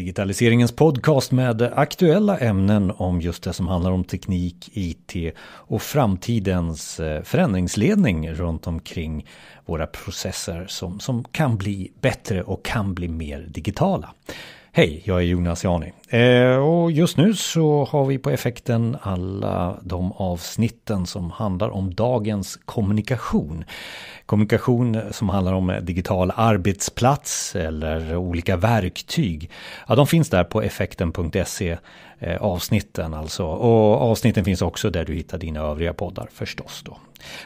digitaliseringens podcast med aktuella ämnen om just det som handlar om teknik, IT och framtidens eh, förändringsledning runt omkring våra processer som, som kan bli bättre och kan bli mer digitala. Hej, jag är Jonas Jani eh, och just nu så har vi på effekten alla de avsnitten som handlar om dagens kommunikation. Kommunikation som handlar om digital arbetsplats eller olika verktyg. Ja, de finns där på effekten.se eh, avsnitten alltså och avsnitten finns också där du hittar dina övriga poddar förstås då.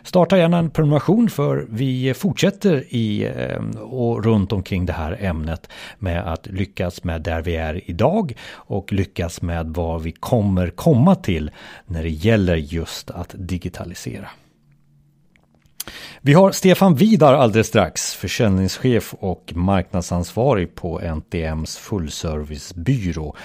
Starta gärna en prenumeration för vi fortsätter i eh, och runt omkring det här ämnet med att lyckas med där vi är idag och lyckas med vad vi kommer komma till när det gäller just att digitalisera. Vi har Stefan Vidar alldeles strax, försäljningschef och marknadsansvarig på NTMs fullservicebyrå.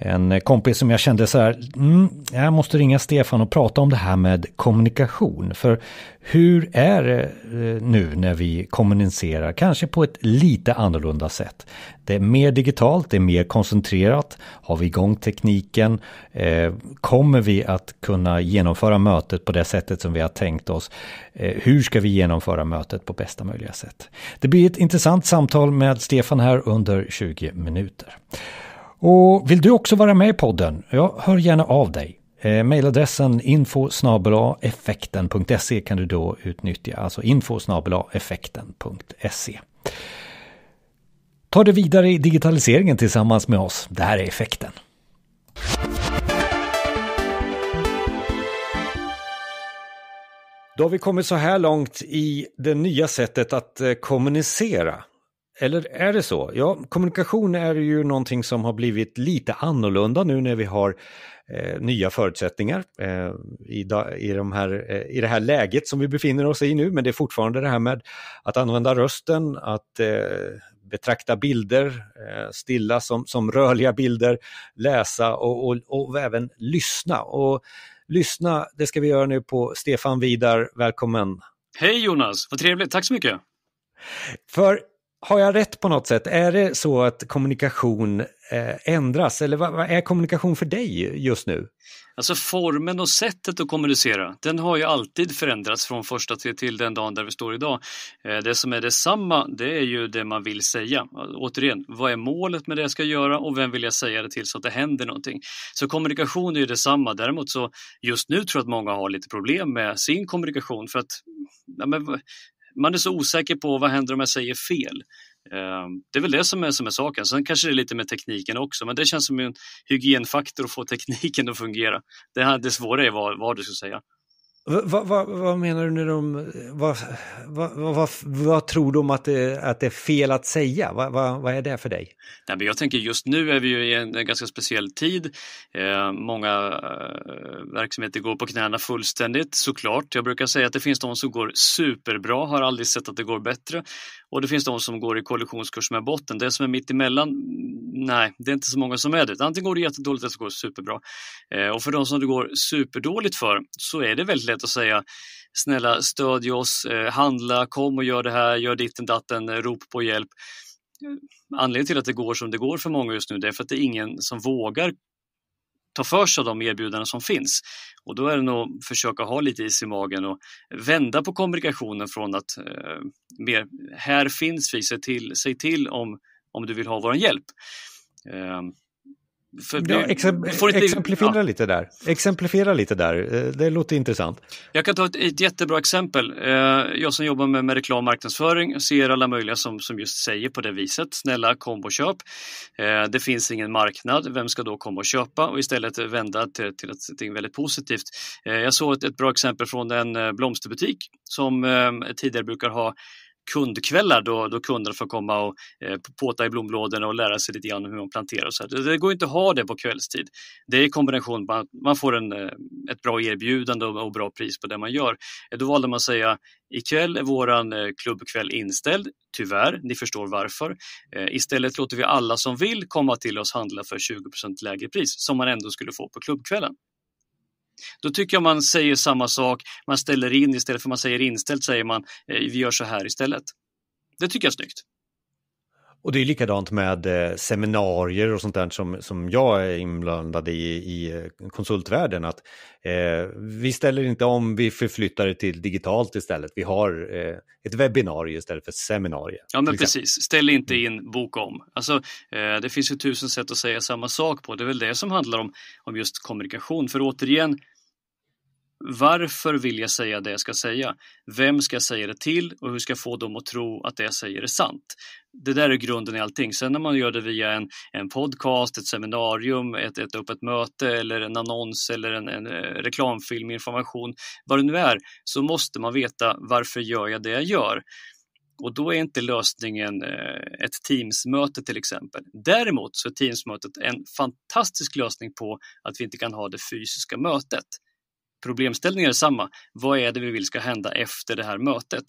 En kompis som jag kände så här, mm, jag måste ringa Stefan och prata om det här med kommunikation. För hur är det eh, nu när vi kommunicerar, kanske på ett lite annorlunda sätt? Det är mer digitalt, det är mer koncentrerat. Har vi igång tekniken? Eh, kommer vi att kunna genomföra mötet på det sättet som vi har tänkt oss? Eh, hur ska vi genomföra mötet på bästa möjliga sätt? Det blir ett intressant samtal med Stefan här under 20 minuter. Och vill du också vara med i podden? Ja, hör gärna av dig. Eh, mailadressen info kan du då utnyttja, alltså info Ta det vidare i digitaliseringen tillsammans med oss. Det här är effekten. Då har vi kommit så här långt i det nya sättet att eh, kommunicera. Eller är det så? Ja, kommunikation är ju någonting som har blivit lite annorlunda nu när vi har eh, nya förutsättningar eh, i, i, de här, eh, i det här läget som vi befinner oss i nu. Men det är fortfarande det här med att använda rösten, att eh, betrakta bilder eh, stilla som, som rörliga bilder, läsa och, och, och även lyssna. Och lyssna, det ska vi göra nu på Stefan Vidar, välkommen! Hej Jonas, vad trevligt, tack så mycket! För har jag rätt på något sätt? Är det så att kommunikation eh, ändras? Eller vad, är kommunikation för dig just nu? Alltså formen och sättet att kommunicera, den har ju alltid förändrats från första till, den dagen där vi står idag. Eh, det som är detsamma, det är ju det man vill säga. Återigen, vad är målet med det jag ska göra och vem vill jag säga det till så att det händer någonting? Så kommunikation är ju detsamma. Däremot så just nu tror jag att många har lite problem med sin kommunikation för att ja, men, man är så osäker på vad händer om jag säger fel. Ehm, det är väl det som är, som är saken. Sen kanske det är lite med tekniken också, men det känns som en hygienfaktor att få tekniken att fungera. Det, här, det svåra är vad, vad du ska säga. Vad va, va menar du när de... Vad va, va, tror de att det, att det är fel att säga? vad är det för dig? Nej, men jag tänker just nu är vi ju i en ganska speciell tid. Eh, många eh, verksamheter går på knäna fullständigt såklart. Jag brukar säga att det finns de som går superbra, har aldrig sett att det går bättre. Och det finns de som går i kollisionskurs med botten. Det som är mitt emellan, mm, nej, det är inte så många som är det. Antingen går det jättedåligt eller så går det superbra. Eh, och för de som det går superdåligt för så är det väldigt lätt att säga snälla stöd oss, eh, handla, kom och gör det här, gör ditten datten, eh, rop på hjälp mm, anledningen till att det går som det går för många just nu det är för att det är ingen som vågar ta för sig av de erbjudanden som finns. Och då är det nog att försöka ha lite is i magen och vända på kommunikationen från att eh, mer, här finns vi, säg till, säg till om, om du vill ha vår hjälp. Eh, för ja, exempl inte, exemplifiera, ja. lite där. exemplifiera lite där, eh, det låter intressant. Jag kan ta ett, ett jättebra exempel. Eh, jag som jobbar med, med reklam och marknadsföring ser alla möjliga som, som just säger på det viset, snälla kom och köp. Eh, det finns ingen marknad, vem ska då komma och köpa och istället vända till, till något väldigt positivt. Jag såg ett, ett bra exempel från en blomsterbutik som tidigare brukar ha kundkvällar då, då kunderna får komma och eh, påta i blomlådorna och lära sig lite grann hur man planterar. så det, det, går inte att ha det på kvällstid. Det är i kombination att man får en, eh, ett bra erbjudande och, och, bra pris på det man gör. Eh, då valde man att säga ikväll är våran eh, klubbkväll inställd, tyvärr, ni förstår varför. Eh, istället låter vi alla som vill komma till oss handla för 20 lägre pris som man ändå skulle få på klubbkvällen. Då tycker jag man säger samma sak, man ställer in istället för man säger inställt säger man eh, vi gör så här istället. Det tycker jag är snyggt. Och det är likadant med eh, seminarier och sånt där som, som jag är inblandad i i eh, konsultvärlden. Att, eh, vi ställer inte om, vi förflyttar det till digitalt istället. Vi har eh, ett webbinarie istället för seminarie. Ja, men precis. Ställ inte mm. in, boka om. Alltså, eh, det finns ju tusen sätt att säga samma sak på. Det är väl det som handlar om, om just kommunikation. För återigen, varför vill jag säga det jag ska säga? Vem ska jag säga det till och hur ska jag få dem att tro att det jag säger är sant? Det där är grunden i allting. Sen när man gör det via en, en podcast, ett seminarium, ett, ett öppet möte eller en annons eller en, en eh, reklamfilm, information, vad det nu är, så måste man veta varför gör jag det jag gör? Och då är inte lösningen eh, ett Teamsmöte till exempel. Däremot så är Teamsmötet en fantastisk lösning på att vi inte kan ha det fysiska mötet problemställningen är samma. Vad är det vi vill ska hända efter det här mötet?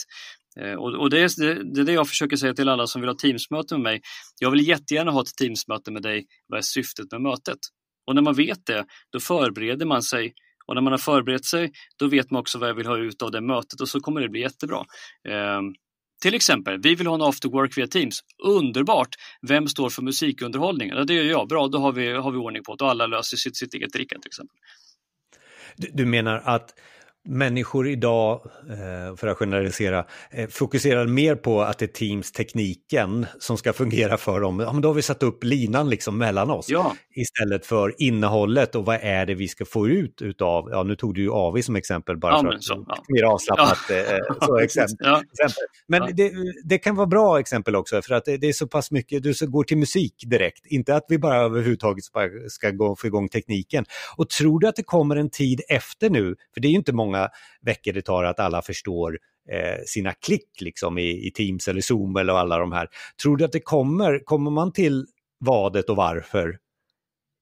Eh, och det är det jag försöker säga till alla som vill ha Teamsmöte med mig. Jag vill jättegärna ha ett Teamsmöte med dig. Vad är syftet med mötet? Och när man vet det, då förbereder man sig. Och när man har förberett sig, då vet man också vad jag vill ha ut av det mötet och så kommer det bli jättebra. Ehm, till exempel, vi vill ha en after work via Teams. Underbart! Vem står för musikunderhållning? Det gör jag. Bra, då har vi, har vi ordning på det och alla löser sitt, sitt eget dricka till exempel. Du, menar att människor idag, eh, för att generalisera, eh, fokuserar mer på att det är Teams-tekniken som ska fungera för dem. Ja, men då har vi satt upp linan liksom mellan oss ja. istället för innehållet och vad är det vi ska få ut utav, ja nu tog du ju AV som exempel bara ja, för att så, ja. mer avslappnat ja. Eh, så exempel. Ja. Men det, det, kan vara bra exempel också för att det, är så pass mycket, du går till musik direkt, inte att vi bara överhuvudtaget ska gå, få igång tekniken. Och tror du att det kommer en tid efter nu, för det är ju inte många många veckor det tar att alla förstår eh, sina klick liksom i, i, Teams eller Zoom eller alla de här. Tror du att det kommer, kommer man till vadet och varför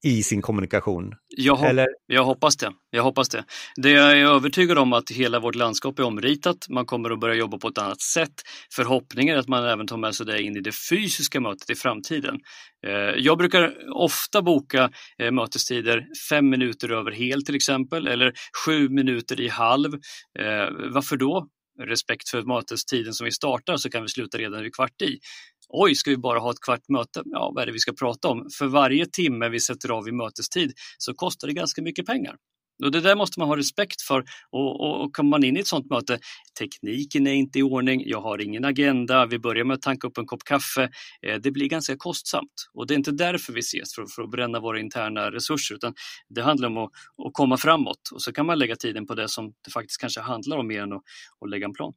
i sin kommunikation? Jag, hop Eller? jag hoppas det. Jag hoppas det. Det jag är övertygad om att hela vårt landskap är omritat. Man kommer att börja jobba på ett annat sätt. Förhoppningen är att man även tar med sig det in i det fysiska mötet i framtiden. Eh, jag brukar ofta boka eh, mötestider fem minuter över hel till exempel eller sju minuter i halv. Eh, varför då? respekt för mötestiden som vi startar så kan vi sluta redan vid kvart i. Oj, ska vi bara ha ett kvart möte? Ja, vad är det vi ska prata om? För varje timme vi sätter av i mötestid så kostar det ganska mycket pengar. Och det där måste man ha respekt för och, och, och kommer man in i ett sådant möte, tekniken är inte i ordning, jag har ingen agenda, vi börjar med att tanka upp en kopp kaffe. Eh, det blir ganska kostsamt och det är inte därför vi ses, för, för att bränna våra interna resurser, utan det handlar om att, att komma framåt och så kan man lägga tiden på det som det faktiskt kanske handlar om mer än att, att lägga en plan.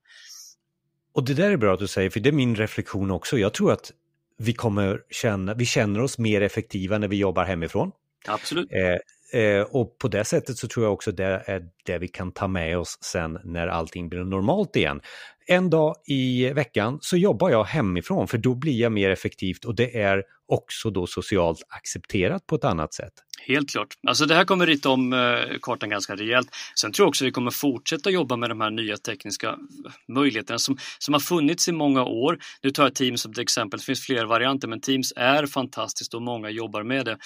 Och det där är bra att du säger, för det är min reflektion också. Jag tror att vi kommer känna, vi känner oss mer effektiva när vi jobbar hemifrån. Absolut. Eh, eh, och på det sättet så tror jag också det är det vi kan ta med oss sen när allting blir normalt igen. En dag i veckan så jobbar jag hemifrån för då blir jag mer effektivt och det är också då socialt accepterat på ett annat sätt. Helt klart. Alltså det här kommer rita om eh, kartan ganska rejält. Sen tror jag också vi kommer fortsätta jobba med de här nya tekniska möjligheterna som, som har funnits i många år. Nu tar jag Teams som ett exempel, det finns fler varianter men Teams är fantastiskt och många jobbar med det.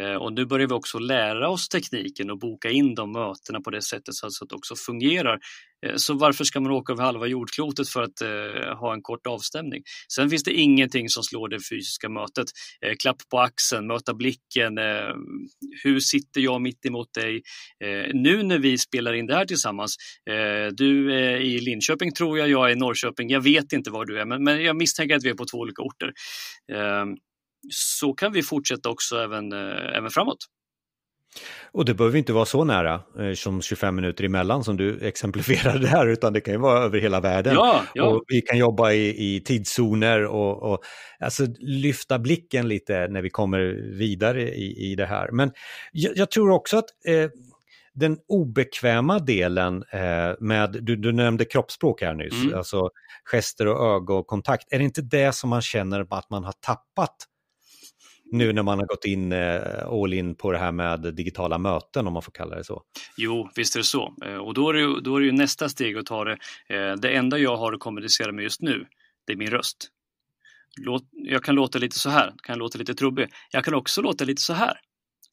Eh, och nu börjar vi också lära oss tekniken och boka in de mötena på det sättet så att det också fungerar Eh, så varför ska man åka över halva jordklotet för att eh, ha en kort avstämning? Sen finns det ingenting som slår det fysiska mötet. Eh, klapp på axeln, möta blicken. Eh, hur sitter jag mitt emot dig? Eh, nu när vi spelar in det här tillsammans, eh, du är i Linköping tror jag, jag är i Norrköping. Jag vet inte var du är, men, men jag misstänker att vi är på två olika orter. så kan vi fortsätta också även, även framåt. Och det behöver inte vara så nära eh, som 25 minuter emellan som du exemplifierade här, utan det kan ju vara över hela världen. Ja, ja. Och vi kan jobba i, i tidszoner och, och alltså lyfta blicken lite när vi kommer vidare i, i det här. Men jag, jag tror också att eh, den obekväma delen eh, med, du, du, nämnde kroppsspråk här nyss, mm. alltså gester och ögonkontakt, är det inte det som man känner att man har tappat nu när man har gått in eh, all in på det här med digitala möten om man får kalla det så. Jo, visst är det så. Eh, och då är det då är det ju nästa steg att ta det. Eh, det enda jag har att kommunicera med just nu, det är min röst. Låt, jag kan låta lite så här, kan låta lite trubbig. Jag kan också låta lite så här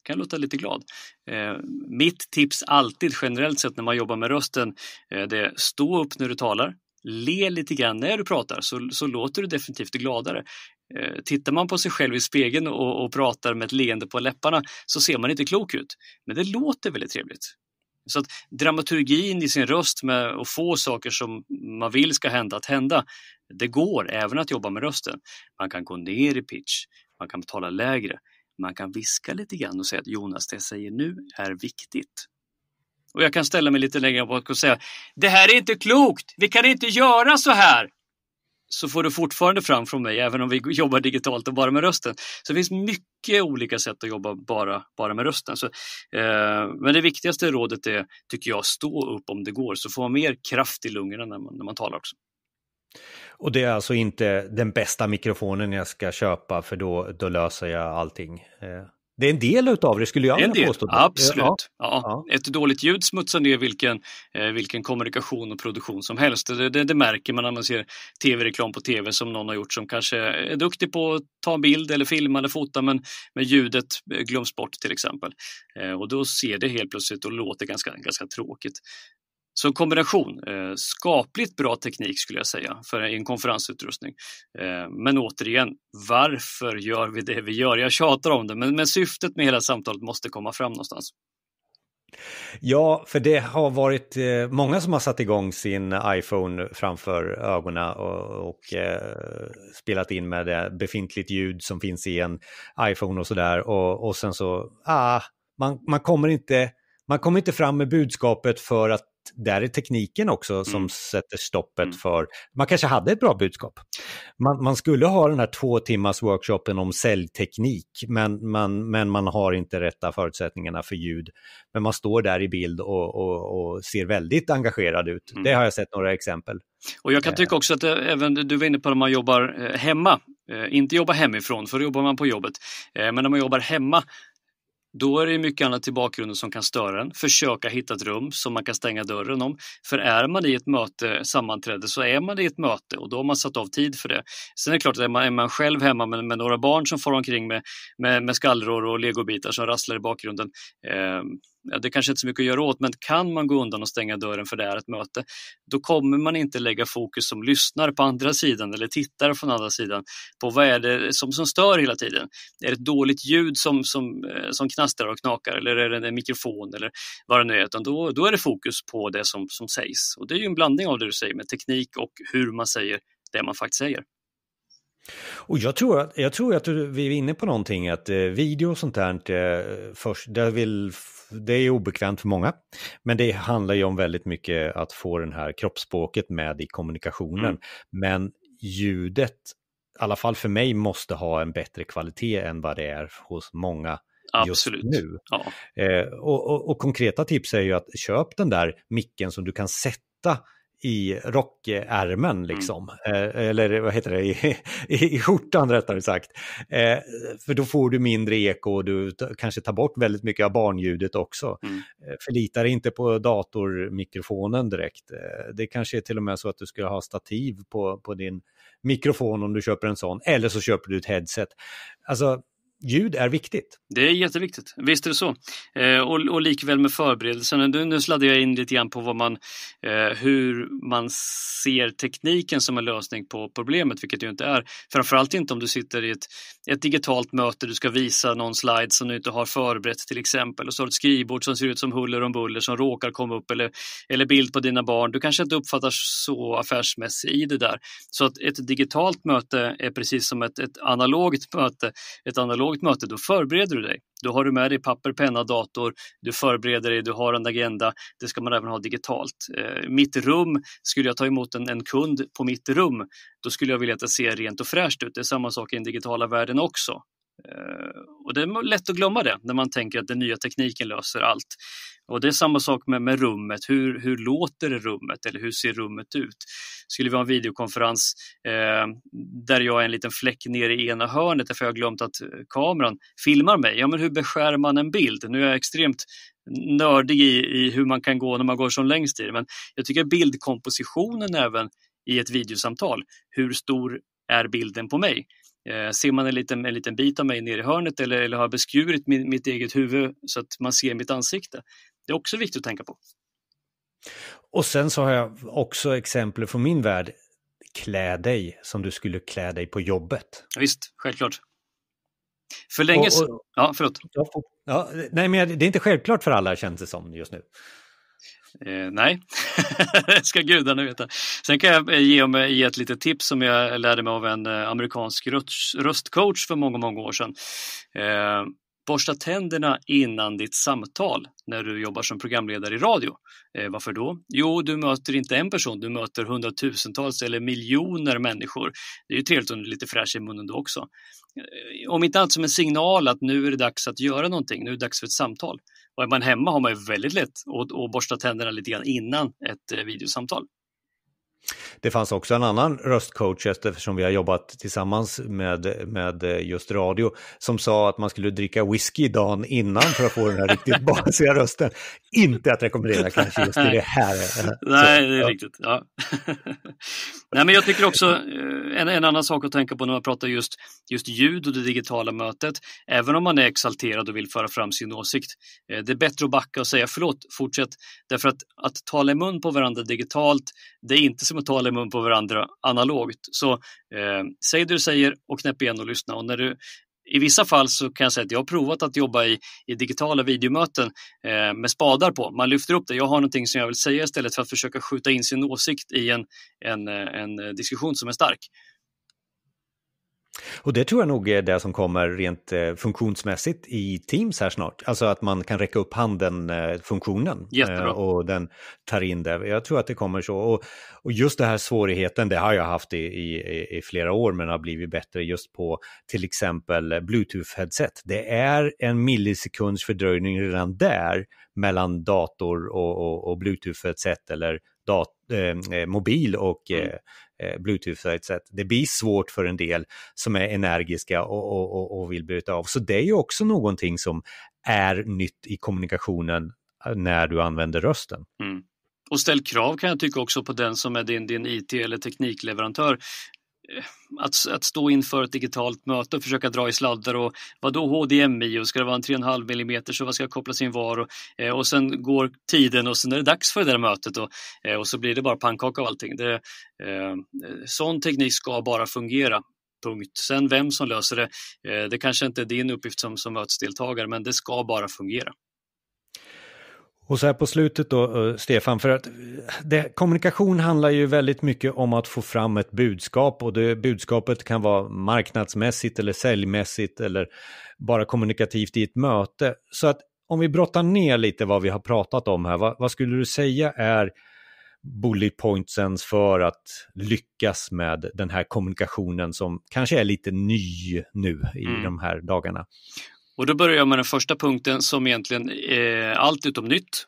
kan låta lite glad. Eh, mitt tips alltid generellt sett när man jobbar med rösten, eh, det är stå upp när du talar. Le lite grann när du pratar så, så låter du definitivt gladare. Eh, tittar man på sig själv i spegeln och, och, pratar med ett leende på läpparna så ser man inte klok ut. Men det låter väldigt trevligt. Så att dramaturgin i sin röst med att få saker som man vill ska hända att hända, det går även att jobba med rösten. Man kan gå ner i pitch, man kan tala lägre, man kan viska lite grann och säga att Jonas, det jag säger nu är viktigt. Och jag kan ställa mig lite längre bak och säga, det här är inte klokt, vi kan inte göra så här så får du fortfarande fram från mig, även om vi jobbar digitalt och bara med rösten. Så det finns mycket olika sätt att jobba bara, bara med rösten. Så, eh, men det viktigaste rådet är, tycker jag, stå upp om det går, så få mer kraft i lungorna när man, när man talar också. Och det är alltså inte den bästa mikrofonen jag ska köpa, för då, då löser jag allting? Eh. Det är en del utav det skulle jag vilja påstå. Absolut. Ja. Ja. ja. Ett dåligt ljud smutsar ner vilken, eh, vilken kommunikation och produktion som helst. Det, det, det märker man när man ser tv-reklam på tv som någon har gjort som kanske är duktig på att ta en bild eller filma eller fota men, men ljudet eh, glöms bort till exempel. Eh, och då ser det helt plötsligt och låter ganska, ganska tråkigt. Så kombination, eh, skapligt bra teknik skulle jag säga för en konferensutrustning. Eh, men återigen, varför gör vi det vi gör? Jag tjatar om det, men, men syftet med hela samtalet måste komma fram någonstans. Ja, för det har varit eh, många som har satt igång sin iPhone framför ögonen och, och eh, spelat in med det befintligt ljud som finns i en iPhone och sådär. Och, och sen så, ah, man, man, kommer inte, man kommer inte fram med budskapet för att där är tekniken också som mm. sätter stoppet mm. för, man kanske hade ett bra budskap. Man, man, skulle ha den här två timmars workshopen om säljteknik, men man, men man har inte rätta förutsättningarna för ljud. Men man står där i bild och, och, och ser väldigt engagerad ut. Mm. Det har jag sett några exempel. Och jag kan tycka eh. också att eh, även du var inne på när man jobbar eh, hemma, inte jobba hemifrån, för då jobbar man på jobbet. Men när man jobbar hemma då är det mycket annat i bakgrunden som kan störa en. Försöka hitta ett rum som man kan stänga dörren om. För är man i ett möte, sammanträde, så är man i ett möte och då har man satt av tid för det. Sen är det klart, att är man, är man själv hemma med, med några barn som far omkring med, med, med skallror och legobitar som rasslar i bakgrunden, eh, ja, det kanske inte så mycket att göra åt, men kan man gå undan och stänga dörren för det är ett möte, då kommer man inte lägga fokus som lyssnare på andra sidan eller tittare från andra sidan på vad är det som, som stör hela tiden. Är det ett dåligt ljud som, som, eh, som knastrar och knakar eller är det en mikrofon eller vad det nu är, utan då, då är det fokus på det som, som sägs. Och det är ju en blandning av det du säger med teknik och hur man säger det man faktiskt säger. Och jag tror att, jag tror att vi är inne på någonting, att eh, video och sånt där, inte eh, först, där vill det är obekvämt för många. Men det handlar ju om väldigt mycket att få den här kroppsspråket med i kommunikationen. Mm. Men ljudet, i alla fall för mig, måste ha en bättre kvalitet än vad det är hos många Absolut. just nu. Ja. Eh, och, och, och konkreta tips är ju att köp den där micken som du kan sätta i rockärmen mm. liksom. Mm. eller vad heter det, i, i, i skjortan rättare sagt. Eh, för då får du mindre eko och du kanske tar bort väldigt mycket av barnljudet också. Mm. Eh, Förlita dig inte på datormikrofonen direkt. Eh, det kanske är till och med så att du skulle ha stativ på, på din mikrofon om du köper en sån, eller så köper du ett headset. Alltså, ljud är viktigt. Det är jätteviktigt, visst är det så. Eh, och, och likväl med förberedelserna, nu, nu sladdar jag in lite grann på vad man, eh, hur man ser tekniken som en lösning på problemet, vilket det ju inte är. Framförallt inte om du sitter i ett, ett digitalt möte, du ska visa någon slide som du inte har förberett till exempel och så har du ett skrivbord som ser ut som huller om buller som råkar komma upp eller, eller bild på dina barn. Du kanske inte uppfattar så affärsmässigt i det där. Så att ett digitalt möte är precis som ett, ett analogt möte, ett analogt ett möte, då förbereder du dig. Då har du med dig papper, penna, dator, du förbereder dig, du har en agenda. Det ska man även ha digitalt. Eh, mitt rum, skulle jag ta emot en, en, kund på mitt rum, då skulle jag vilja att det ser rent och fräscht ut. Det är samma sak i den digitala världen också. Eh, och det är lätt att glömma det när man tänker att den nya tekniken löser allt. Och det är samma sak med, med rummet. Hur, hur låter rummet eller hur ser rummet ut? Skulle vi ha en videokonferens eh, där jag är en liten fläck nere i ena hörnet därför jag har glömt att eh, kameran filmar mig. Ja, men hur beskär man en bild? Nu är jag extremt nördig i, i hur man kan gå när man går som längst i det, men jag tycker bildkompositionen även i ett videosamtal, hur stor är bilden på mig? Eh, ser man en liten, en liten bit av mig nere i hörnet eller, eller har beskurit min, mitt eget huvud så att man ser mitt ansikte? Det är också viktigt att tänka på. Och sen så har jag också exempel från min värld. Klä dig som du skulle klä dig på jobbet. Ja, visst, självklart. För länge sedan... Ja, förlåt. Ja, nej, men det är inte självklart för alla känns det som just nu. Eh, nej, det ska gudarna veta. Sen kan jag eh, ge, eh, ge ett litet tips som jag lärde mig av en eh, amerikansk röstcoach för många, många år sedan. Eh, Borsta tänderna innan ditt samtal när du jobbar som programledare i radio. Eh, varför då? Jo, du möter inte en person, du möter hundratusentals eller miljoner människor. Det är ju trevligt om du är lite fräsch i munnen då också. Eh, om inte annat som en signal att nu är det dags att göra någonting, nu är det dags för ett samtal. Och är man hemma har man ju väldigt lätt att borsta tänderna lite grann innan ett eh, videosamtal. Det fanns också en annan röstcoach, eftersom vi har jobbat tillsammans med, med just radio, som sa att man skulle dricka whisky dagen innan för att få den här riktigt basiga rösten. Inte att rekommendera kanske just i det här. Så, Nej, det är ja. riktigt. Ja. Nej, men jag tycker också eh, en, en annan sak att tänka på när man pratar just, just ljud och det digitala mötet, även om man är exalterad och vill föra fram sin åsikt, eh, det är bättre att backa och säga förlåt, fortsätt. Därför att, att tala i mun på varandra digitalt, det är inte som liksom att tala i mun på varandra analogt. Så eh, säg det du säger och knäpp igen och lyssna. Och när du, I vissa fall så kan jag säga att jag har provat att jobba i, i digitala videomöten eh, med spadar på. Man lyfter upp det. Jag har någonting som jag vill säga istället för att försöka skjuta in sin åsikt i en, en, eh, en eh, diskussion som är stark. Och det tror jag nog är det som kommer rent eh, funktionsmässigt i Teams här snart. Alltså att man kan räcka upp handen-funktionen eh, eh, Jättebra. och den tar in det. Jag tror att det kommer så. Och, och just den här svårigheten, det har jag haft i, i, i flera år men har blivit bättre just på till exempel Bluetooth-headset. Det är en millisekunds fördröjning redan där mellan dator och, och, och Bluetooth-headset eller dat, eh, mobil och mm. eh, Eh, Bluetooth-headset. Det blir svårt för en del som är energiska och, och, och vill bryta av. Så det är ju också någonting som är nytt i kommunikationen eh, när du använder rösten. Mm. Och ställ krav kan jag tycka också på den som är din, din IT eller teknikleverantör att, att stå inför ett digitalt möte och försöka dra i sladdar och vad då HDMI och ska det vara en 3,5 mm så vad ska kopplas in var och, eh, och sen går tiden och sen är det dags för det där mötet och, eh, och så blir det bara pannkaka av allting. Det, eh, sån teknik ska bara fungera Punkt. Sen vem som löser det, eh, det kanske inte är din uppgift som, som mötesdeltagare, men det ska bara fungera. Och så här på slutet då, eh, Stefan, för att det, kommunikation handlar ju väldigt mycket om att få fram ett budskap och det budskapet kan vara marknadsmässigt eller säljmässigt eller bara kommunikativt i ett möte. Så att om vi brottar ner lite vad vi har pratat om här, vad, vad skulle du säga är bullet pointsens för att lyckas med den här kommunikationen som kanske är lite ny nu i mm. de här dagarna? Och då börjar jag med den första punkten som egentligen är allt utom nytt,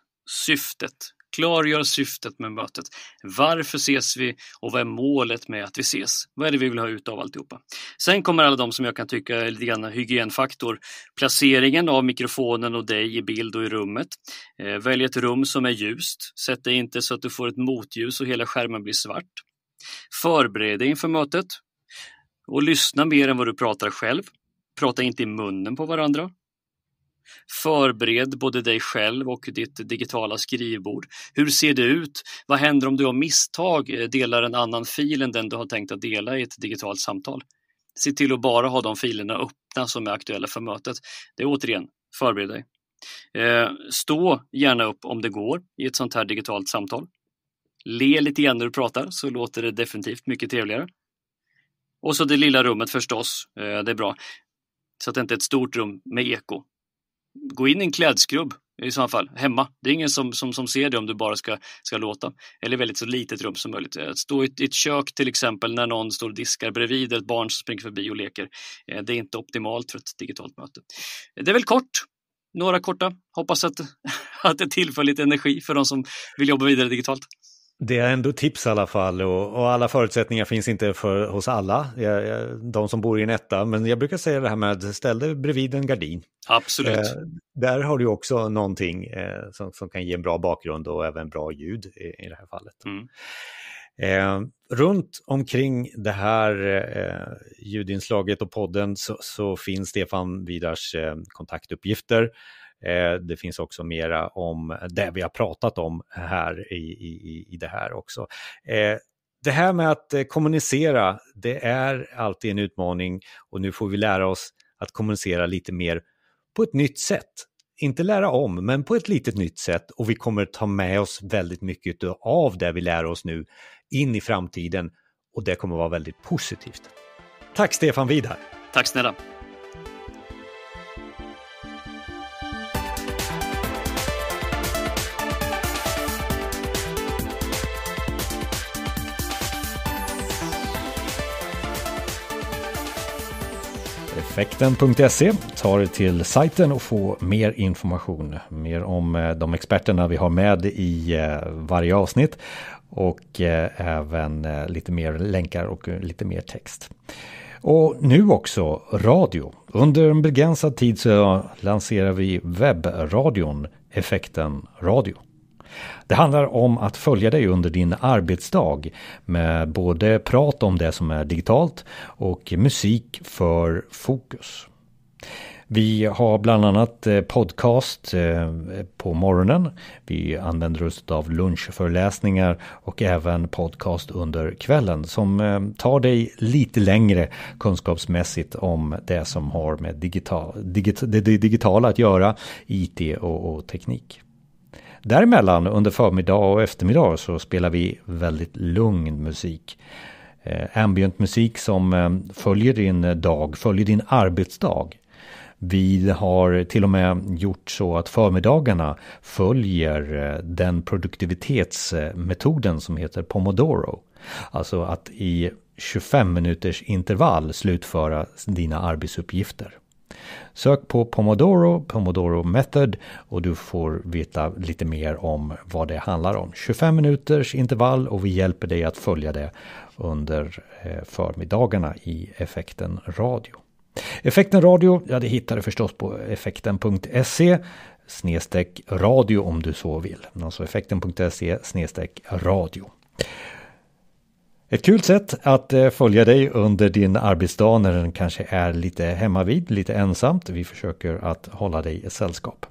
syftet. Klargör syftet med mötet. Varför ses vi och vad är målet med att vi ses? Vad är det vi vill ha ut av alltihopa? Sen kommer alla de som jag kan tycka är lite grann hygienfaktor. Placeringen av mikrofonen och dig i bild och i rummet. Eh, Välj ett rum som är ljust. Sätt dig inte så att du får ett motljus och hela skärmen blir svart. Förbered dig inför mötet och lyssna mer än vad du pratar själv. Prata inte i munnen på varandra. Förbered både dig själv och ditt digitala skrivbord. Hur ser det ut? Vad händer om du av misstag delar en annan fil än den du har tänkt att dela i ett digitalt samtal? Se till att bara ha de filerna öppna som är aktuella för mötet. Det är återigen, förbered dig. Eh, stå gärna upp om det går i ett sånt här digitalt samtal. Le lite grann när du pratar så låter det definitivt mycket trevligare. Och så det lilla rummet förstås, eh, det är bra. Så att det inte är ett stort rum med eko. Gå in i en klädskrubb i så fall, hemma. Det är ingen som, som, som ser det om du bara ska, ska låta. Eller väldigt så litet rum som möjligt. Att eh, stå i, i ett kök till exempel när någon står och diskar bredvid ett barn som springer förbi och leker. Eh, det är inte optimalt för ett digitalt möte. Eh, det är väl kort. Några korta. Hoppas att, att det tillför lite energi för de som vill jobba vidare digitalt det är ändå tips i alla fall och, och alla förutsättningar finns inte för, hos alla, jag, jag, de som bor i en etta. Men jag brukar säga det här med ställ dig bredvid en gardin. Absolut. Eh, där har du också någonting eh, som, som, kan ge en bra bakgrund och även bra ljud i, i det här fallet. Mm. Eh, runt omkring det här eh, ljudinslaget och podden så, så finns Stefan Vidars eh, kontaktuppgifter. Eh, det finns också mera om det vi har pratat om här i, i, i det här också. Eh, det här med att eh, kommunicera, det är alltid en utmaning och nu får vi lära oss att kommunicera lite mer på ett nytt sätt. Inte lära om, men på ett litet nytt sätt och vi kommer ta med oss väldigt mycket av det vi lär oss nu in i framtiden och det kommer vara väldigt positivt. Tack Stefan Vidar! Tack snälla! Effekten.se tar er till sajten och får mer information. Mer om eh, de experterna vi har med i eh, varje avsnitt och eh, även lite mer länkar och lite mer text. Och nu också radio. Under en begränsad tid så lanserar vi webbradion Effekten Radio. Det handlar om att följa dig under din arbetsdag med både prat om det som är digitalt och musik för fokus. Vi har bland annat eh, podcast eh, på morgonen. Vi använder oss av lunchföreläsningar och även podcast under kvällen som eh, tar dig lite längre kunskapsmässigt om det som har med digital, digit, det digitala att göra, IT och, och teknik. Däremellan under förmiddag och eftermiddag så spelar vi väldigt lugn musik. Eh, ambient musik som eh, följer din eh, dag, följer din arbetsdag. Vi har till och med gjort så att förmiddagarna följer eh, den produktivitetsmetoden som heter Pomodoro. Alltså att i 25 minuters intervall slutföra dina arbetsuppgifter. Sök på Pomodoro, Pomodoro Method och du får veta lite mer om vad det handlar om. 25 minuters intervall och vi hjälper dig att följa det under eh, förmiddagarna i Effekten Radio. Effekten Radio, ja det hittar du förstås på effekten.se snedstreck radio om du så vill. Alltså effekten.se snedstreck radio. Ett kul sätt att eh, följa dig under din arbetsdag när den kanske är lite hemmavid, lite ensamt. Vi försöker att hålla dig i sällskap.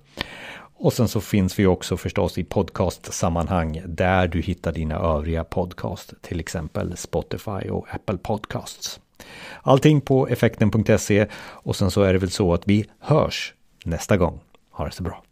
Och sen så finns vi också förstås i podcastsammanhang där du hittar dina övriga podcast, till exempel Spotify och Apple Podcasts. Allting på effekten.se och sen så är det väl så att vi hörs nästa gång. Ha det så bra.